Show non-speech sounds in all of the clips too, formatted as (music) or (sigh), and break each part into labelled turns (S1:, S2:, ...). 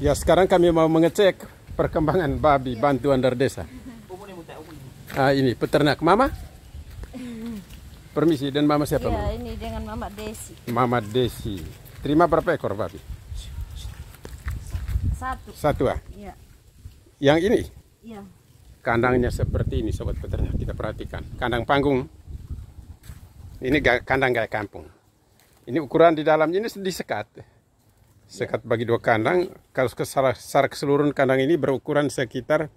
S1: Ya sekarang kami mau mengecek perkembangan babi bantuan dari desa. Ah, ini peternak Mama. Permisi dan Mama siapa? Ya, mama? ini dengan Mama Desi. Mama Desi. Terima berapa ekor babi? Satu. Satu ah? Ya. Yang ini? Iya. Kandangnya seperti ini sobat peternak kita perhatikan. Kandang panggung. Ini kandang gaya kampung. Ini ukuran di dalamnya ini disekat. Sekat bagi dua kandang, kalau secara, keseluruhan kandang ini berukuran sekitar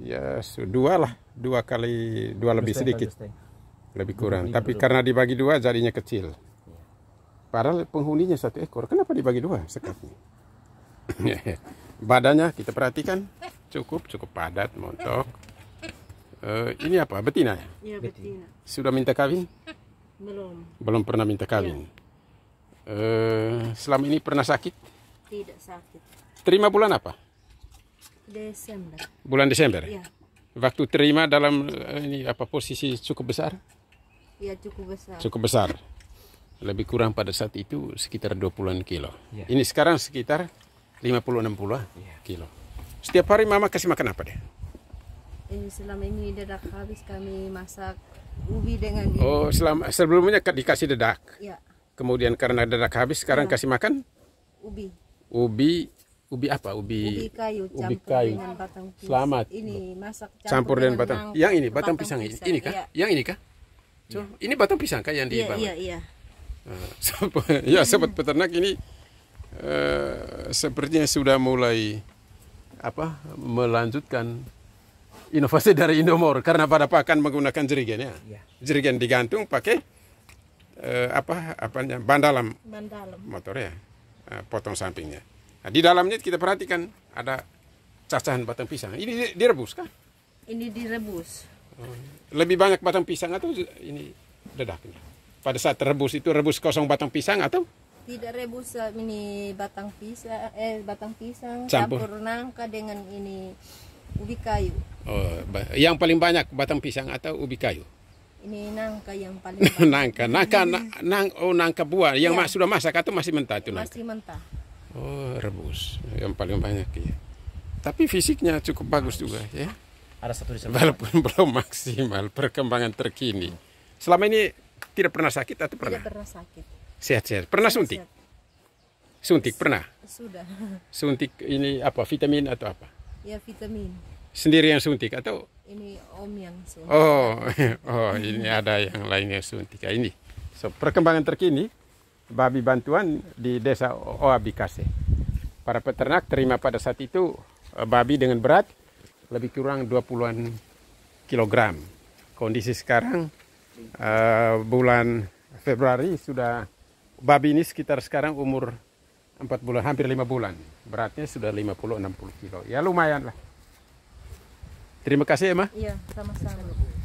S1: ya dua lah, dua kali dua lebih sedikit, lebih kurang. Tapi karena dibagi dua jadinya kecil. Iya. Padahal penghuninya satu ekor, kenapa dibagi dua sekatnya? (laughs) Badannya kita perhatikan cukup cukup padat, montok. Uh, ini apa? Betina ya? Iya, betina. Sudah minta kawin? Belum. Belum pernah minta kawin. Ya. Eh, selama ini pernah sakit? Tidak sakit. Terima bulan apa? Desember. Bulan Desember? Ya. Waktu terima dalam eh, ini apa posisi cukup besar? ya cukup besar. Cukup besar. Lebih kurang pada saat itu sekitar 20-an kilo. Ya. Ini sekarang sekitar 50-60 ya. kilo. Setiap hari mama kasih makan apa deh? Ini selama ini dedak habis kami masak ubi dengan ini. Oh, selama sebelumnya dikasih dedak. Ya. Kemudian karena dadak habis sekarang iya. kasih makan ubi. Ubi ubi apa? Ubi Ubi kayu ubi kayu. dengan batang pisang. Selamat. Ini masak campur, campur dengan batang. Yang, Yang ini batang, pisang, pisang ini. Ini kah? Iya. Yang ini kah? So, iya. ini batang pisang kah yang di Iya, iya, iya. Eh, (laughs) ya, sobat peternak ini uh, sepertinya sudah mulai apa? melanjutkan inovasi dari Indomor karena pada pakan menggunakan jerigen ya. Iya. Jerigen digantung pakai eh, apa apanya bandalam, bandalam. motor ya eh, potong sampingnya nah, di dalamnya kita perhatikan ada cacahan batang pisang ini direbus kan ini direbus oh. lebih banyak batang pisang atau ini dedaknya pada saat rebus itu rebus kosong batang pisang atau tidak rebus eh, ini batang pisang eh batang pisang campur, campur nangka dengan ini ubi kayu oh yang paling banyak batang pisang atau ubi kayu ini nangka yang paling (laughs) nangka, nangka, nang, oh nangka buah yang ya. sudah masak atau masih mentah itu nangka? Masih mentah. Oh rebus yang paling banyak ya. Tapi fisiknya cukup bagus, bagus. juga ya. Ada satu di Walaupun (laughs) belum maksimal perkembangan terkini. Selama ini tidak pernah sakit atau pernah? Tidak pernah sakit. Sehat-sehat. Pernah sehat, suntik? Sehat. Suntik pernah? Sudah. Suntik ini apa vitamin atau apa? Ya vitamin. Sendiri yang suntik atau ini Om yang suntik. Oh, (laughs) oh ini ada yang lain yang suntik. Ah, ini so, perkembangan terkini babi bantuan di desa Oabikase. Para peternak terima pada saat itu eh, babi dengan berat lebih kurang 20-an kilogram. Kondisi sekarang uh, bulan Februari sudah babi ini sekitar sekarang umur 4 bulan, hampir 5 bulan. Beratnya sudah 50-60 kilo. Ya lumayan lah. Terima kasih, Emma. Iya, sama-sama.